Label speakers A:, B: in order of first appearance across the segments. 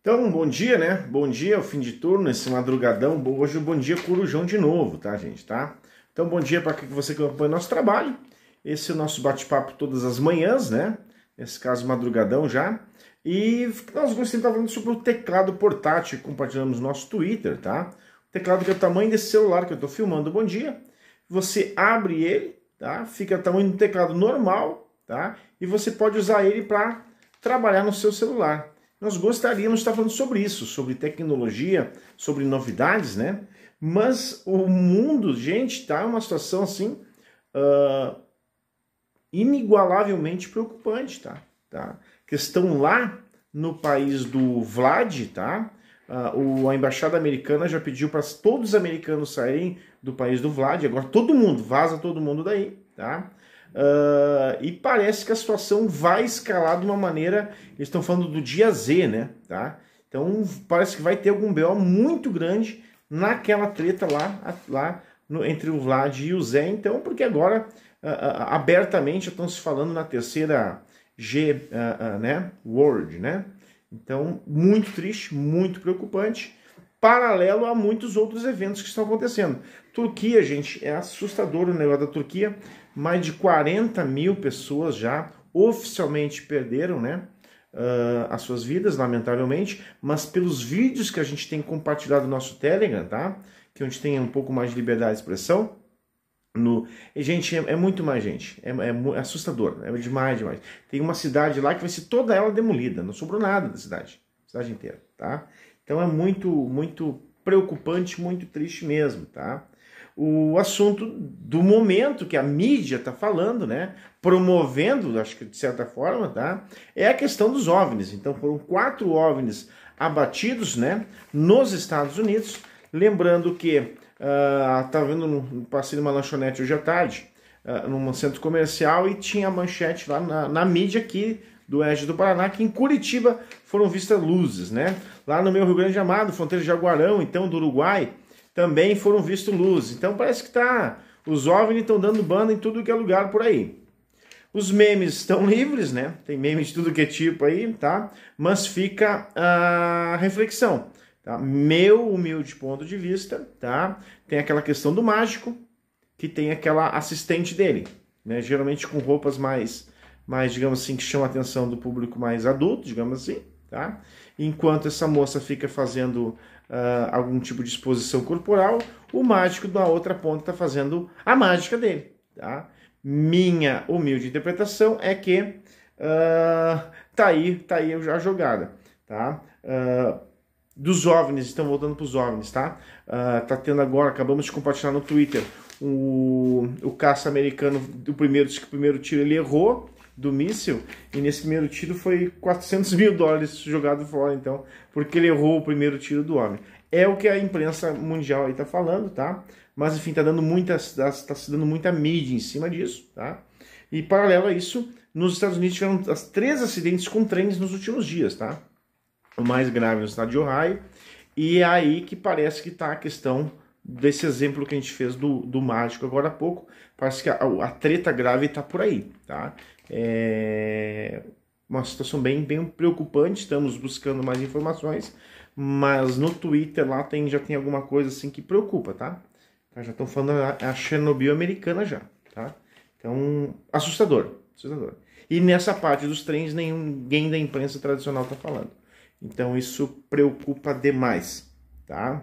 A: Então, bom dia, né? Bom dia, o fim de turno, esse madrugadão. Hoje o Bom Dia Corujão de novo, tá, gente? Tá? Então, bom dia para você que acompanha o nosso trabalho. Esse é o nosso bate-papo todas as manhãs, né? Nesse caso, madrugadão já. E nós vamos estar falando sobre o teclado portátil compartilhamos nosso Twitter, tá? O teclado que é o tamanho desse celular que eu estou filmando, bom dia. Você abre ele, tá? Fica o tamanho do teclado normal, tá? E você pode usar ele para trabalhar no seu celular nós gostaríamos de estar falando sobre isso, sobre tecnologia, sobre novidades, né? Mas o mundo, gente, está uma situação assim uh, inigualavelmente preocupante, tá? tá? Questão lá no país do Vlad, tá? Uh, o, a embaixada americana já pediu para todos os americanos saírem do país do Vlad. Agora todo mundo vaza todo mundo daí, tá? Uh, e parece que a situação vai escalar de uma maneira. Eles estão falando do dia Z, né? Tá? Então parece que vai ter algum BO muito grande naquela treta lá, lá no, entre o Vlad e o Zé. Então, porque agora uh, uh, abertamente estão se falando na terceira G, né? World, né? Então, muito triste, muito preocupante paralelo a muitos outros eventos que estão acontecendo. Turquia, gente, é assustador o negócio da Turquia. Mais de 40 mil pessoas já oficialmente perderam, né? Uh, as suas vidas, lamentavelmente, mas pelos vídeos que a gente tem compartilhado no nosso Telegram, tá? Que a gente tem um pouco mais de liberdade de expressão, no... Gente, é, é, muito mais gente. É, é, é, assustador. Né? É demais, demais. Tem uma cidade lá que vai ser toda ela demolida. Não sobrou nada da cidade. Cidade inteira, tá? Então é muito, muito preocupante, muito triste mesmo, tá? O assunto do momento que a mídia está falando, né? Promovendo, acho que de certa forma, tá? É a questão dos OVNIs. Então foram quatro OVNIs abatidos, né? Nos Estados Unidos. Lembrando que, uh, ah, vendo, passei numa lanchonete hoje à tarde, uh, num centro comercial, e tinha a manchete lá na, na mídia que do oeste do Paraná, que em Curitiba foram vistas luzes, né? Lá no meu Rio Grande Amado, fronteira de Aguarão, então do Uruguai, também foram vistas luzes. Então parece que tá os OVNI estão dando banda em tudo que é lugar por aí. Os memes estão livres, né? Tem memes de tudo que é tipo aí, tá? Mas fica a reflexão, tá? Meu humilde ponto de vista, tá? Tem aquela questão do mágico, que tem aquela assistente dele, né? Geralmente com roupas mais mais, digamos assim, que chama a atenção do público mais adulto, digamos assim, tá? Enquanto essa moça fica fazendo uh, algum tipo de exposição corporal, o mágico da outra ponta está fazendo a mágica dele, tá? Minha humilde interpretação é que uh, tá aí, tá aí a jogada, tá? Uh, dos OVNIs, estão voltando para os OVNIs, tá? Uh, tá tendo agora, acabamos de compartilhar no Twitter, o, o caça americano, o primeiro, o primeiro tiro ele errou, do míssil, e nesse primeiro tiro foi 400 mil dólares jogado fora, então, porque ele errou o primeiro tiro do homem. É o que a imprensa mundial aí tá falando, tá? Mas enfim, tá dando muitas tá, tá se dando muita mídia em cima disso, tá? E paralelo a isso, nos Estados Unidos tiveram as três acidentes com trens nos últimos dias, tá? O mais grave no estado de Ohio. E é aí que parece que tá a questão desse exemplo que a gente fez do, do mágico agora há pouco, parece que a, a treta grave está por aí, tá? É uma situação bem, bem preocupante, estamos buscando mais informações, mas no Twitter lá tem, já tem alguma coisa assim que preocupa, tá? tá já estão falando a, é a Chernobyl americana já, tá? Então, assustador, assustador. E nessa parte dos trens, ninguém da imprensa tradicional está falando. Então, isso preocupa demais, tá?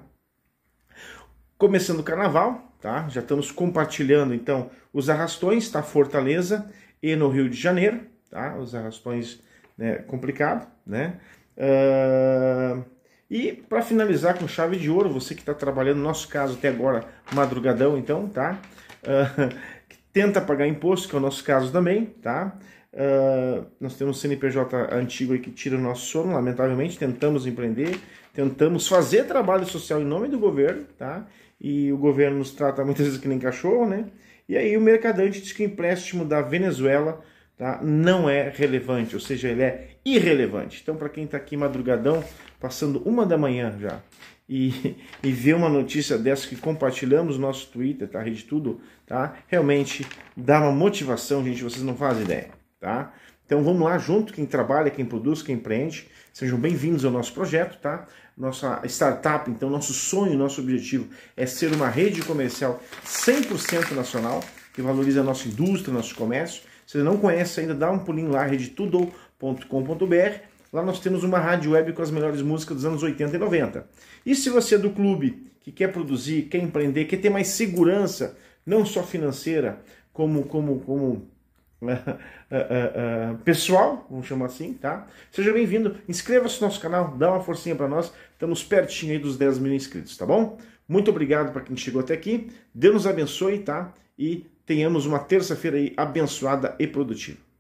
A: Começando o carnaval, tá? Já estamos compartilhando então os arrastões, tá? Fortaleza e no Rio de Janeiro, tá? Os arrastões né, complicado, né? Uh... E para finalizar com chave de ouro, você que está trabalhando, no nosso caso até agora, madrugadão, então, tá? Uh, tenta pagar imposto, que é o nosso caso também, tá? Uh, nós temos CNPJ antigo que tira o nosso sono, lamentavelmente, tentamos empreender, tentamos fazer trabalho social em nome do governo, tá? E o governo nos trata muitas vezes que nem cachorro, né? E aí o mercadante diz que o empréstimo da Venezuela tá? não é relevante, ou seja, ele é irrelevante. Então, para quem está aqui madrugadão, passando uma da manhã já, e, e vê uma notícia dessa que compartilhamos no nosso Twitter, tá? Rede Tudo, tá? Realmente dá uma motivação, gente, vocês não fazem ideia tá? Então vamos lá junto, quem trabalha, quem produz, quem empreende, sejam bem-vindos ao nosso projeto, tá? Nossa startup, então nosso sonho, nosso objetivo é ser uma rede comercial 100% nacional, que valoriza a nossa indústria, nosso comércio. Se você não conhece ainda, dá um pulinho lá, redetudo.com.br. Lá nós temos uma rádio web com as melhores músicas dos anos 80 e 90. E se você é do clube, que quer produzir, quer empreender, quer ter mais segurança, não só financeira, como, como, como Ah, ah, ah, pessoal, vamos chamar assim, tá? Seja bem-vindo, inscreva-se no nosso canal, dá uma forcinha para nós, estamos pertinho aí dos 10 mil inscritos, tá bom? Muito obrigado para quem chegou até aqui, Deus nos abençoe, tá? E tenhamos uma terça-feira aí abençoada e produtiva.